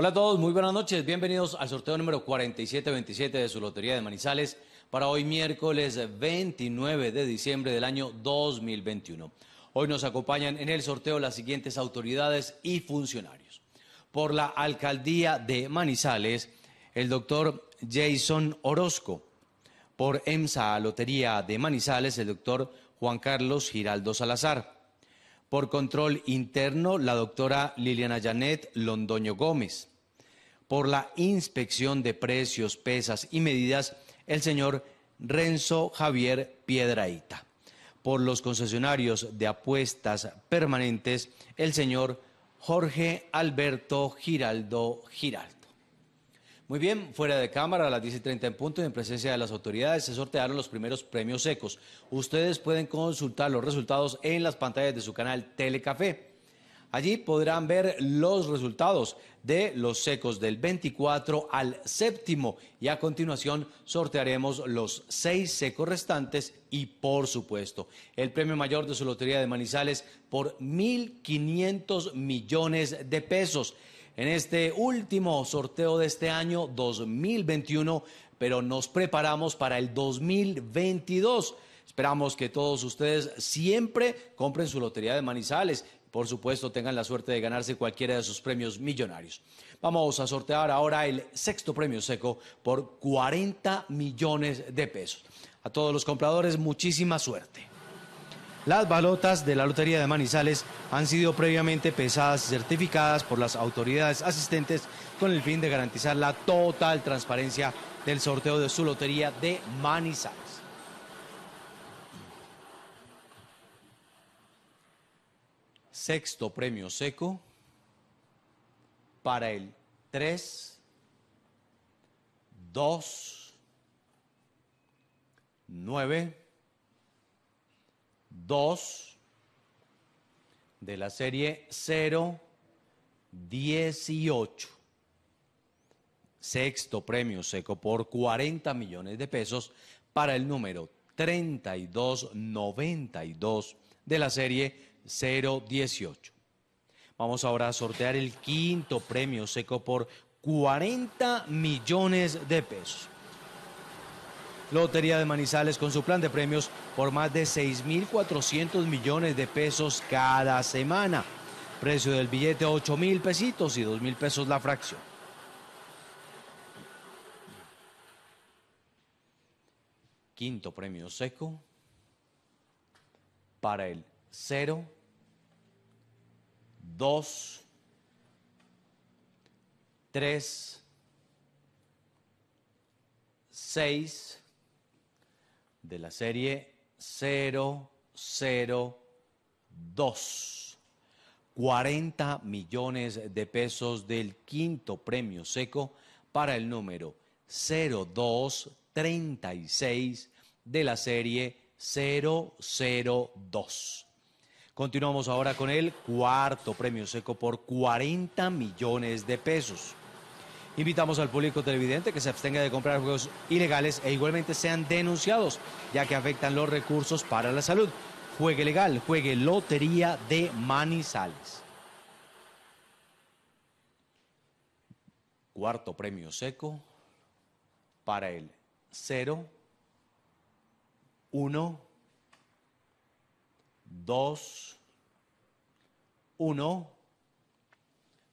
Hola a todos, muy buenas noches. Bienvenidos al sorteo número 4727 de su Lotería de Manizales para hoy miércoles 29 de diciembre del año 2021. Hoy nos acompañan en el sorteo las siguientes autoridades y funcionarios. Por la Alcaldía de Manizales, el doctor Jason Orozco. Por EMSA Lotería de Manizales, el doctor Juan Carlos Giraldo Salazar. Por control interno, la doctora Liliana Janet Londoño Gómez por la inspección de precios, pesas y medidas, el señor Renzo Javier Piedraíta. Por los concesionarios de apuestas permanentes, el señor Jorge Alberto Giraldo Giraldo. Muy bien, fuera de cámara a las 10.30 en punto, y en presencia de las autoridades, se sortearon los primeros premios secos. Ustedes pueden consultar los resultados en las pantallas de su canal Telecafé. Allí podrán ver los resultados de los secos del 24 al séptimo y a continuación sortearemos los seis secos restantes y por supuesto el premio mayor de su lotería de Manizales por 1.500 millones de pesos. En este último sorteo de este año 2021, pero nos preparamos para el 2022. Esperamos que todos ustedes siempre compren su lotería de Manizales por supuesto, tengan la suerte de ganarse cualquiera de sus premios millonarios. Vamos a sortear ahora el sexto premio seco por 40 millones de pesos. A todos los compradores, muchísima suerte. Las balotas de la Lotería de Manizales han sido previamente pesadas y certificadas por las autoridades asistentes con el fin de garantizar la total transparencia del sorteo de su Lotería de Manizales. sexto premio seco para el 3, 2, 9, 2 de la serie 0, 18. Sexto premio seco por 40 millones de pesos para el número 3292 de la serie 018. Vamos ahora a sortear el quinto premio seco por 40 millones de pesos. Lotería de Manizales con su plan de premios por más de 6.400 millones de pesos cada semana. Precio del billete 8.000 pesitos y mil pesos la fracción. Quinto premio seco para el cero dos, tres, seis de la serie 002. 40 millones de pesos del quinto premio seco para el número 0236 de la serie 002. Continuamos ahora con el cuarto premio seco por 40 millones de pesos. Invitamos al público televidente que se abstenga de comprar juegos ilegales e igualmente sean denunciados, ya que afectan los recursos para la salud. Juegue legal, juegue Lotería de Manizales. Cuarto premio seco para el 0, 1, 2, 1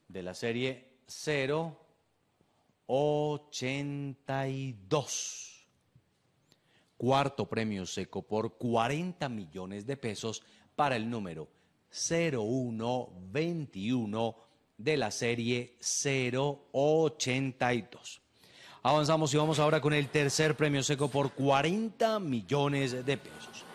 de la serie 082. Cuarto premio seco por 40 millones de pesos para el número 0121 de la serie 082. Avanzamos y vamos ahora con el tercer premio seco por 40 millones de pesos.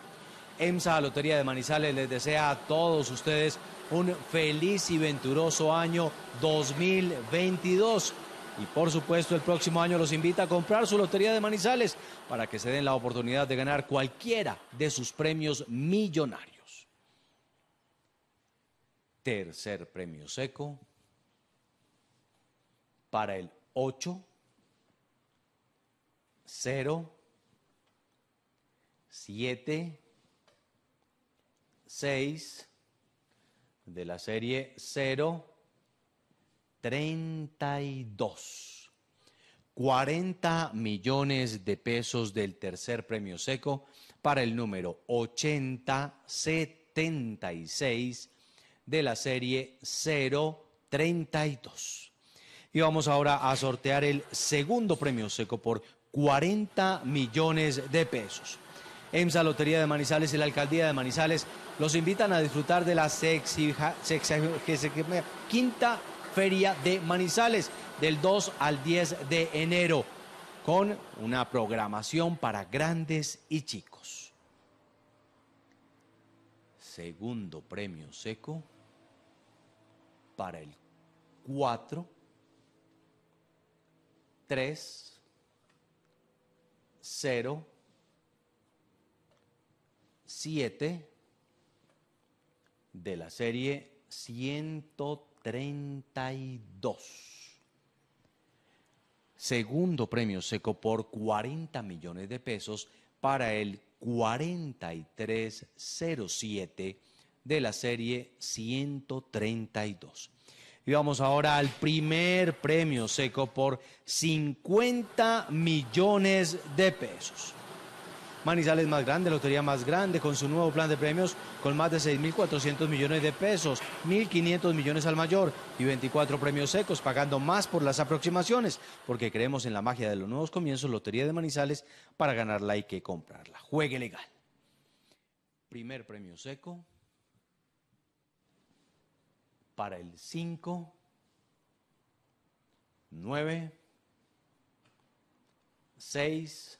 EMSA Lotería de Manizales les desea a todos ustedes un feliz y venturoso año 2022. Y por supuesto el próximo año los invita a comprar su Lotería de Manizales para que se den la oportunidad de ganar cualquiera de sus premios millonarios. Tercer premio seco para el 8, 0, 7, 6 de la serie 032. 40 millones de pesos del tercer premio seco para el número 8076 de la serie 032. Y vamos ahora a sortear el segundo premio seco por 40 millones de pesos. EMSA, Lotería de Manizales y la Alcaldía de Manizales los invitan a disfrutar de la quinta Feria de Manizales del 2 al 10 de enero con una programación para grandes y chicos. Segundo premio seco para el 4, 3, 0, de la serie 132. Segundo premio seco por 40 millones de pesos para el 4307 de la serie 132. Y vamos ahora al primer premio seco por 50 millones de pesos. Manizales más grande, Lotería más grande, con su nuevo plan de premios con más de 6.400 millones de pesos, 1.500 millones al mayor y 24 premios secos, pagando más por las aproximaciones, porque creemos en la magia de los nuevos comienzos, Lotería de Manizales, para ganarla hay que comprarla. Juegue legal. Primer premio seco para el 5, 9, 6,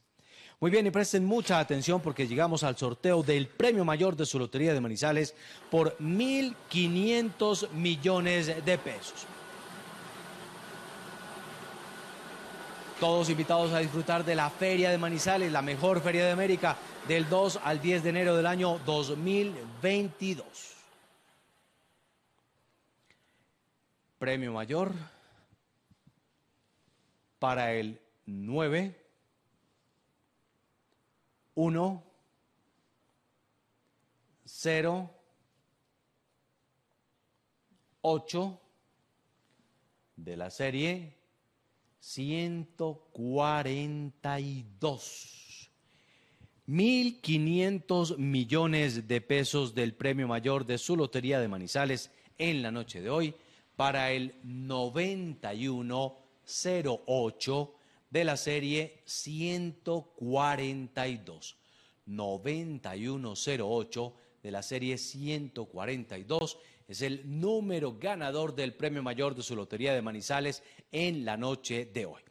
Muy bien, y presten mucha atención porque llegamos al sorteo del premio mayor de su lotería de Manizales por 1.500 millones de pesos. Todos invitados a disfrutar de la Feria de Manizales, la mejor feria de América, del 2 al 10 de enero del año 2022. Premio mayor para el 9. 1, 0, 8 de la serie 142. 1.500 millones de pesos del premio mayor de su lotería de Manizales en la noche de hoy para el 91 9108 de la serie 142. 9108 de la serie 142 es el número ganador del premio mayor de su lotería de Manizales en la noche de hoy.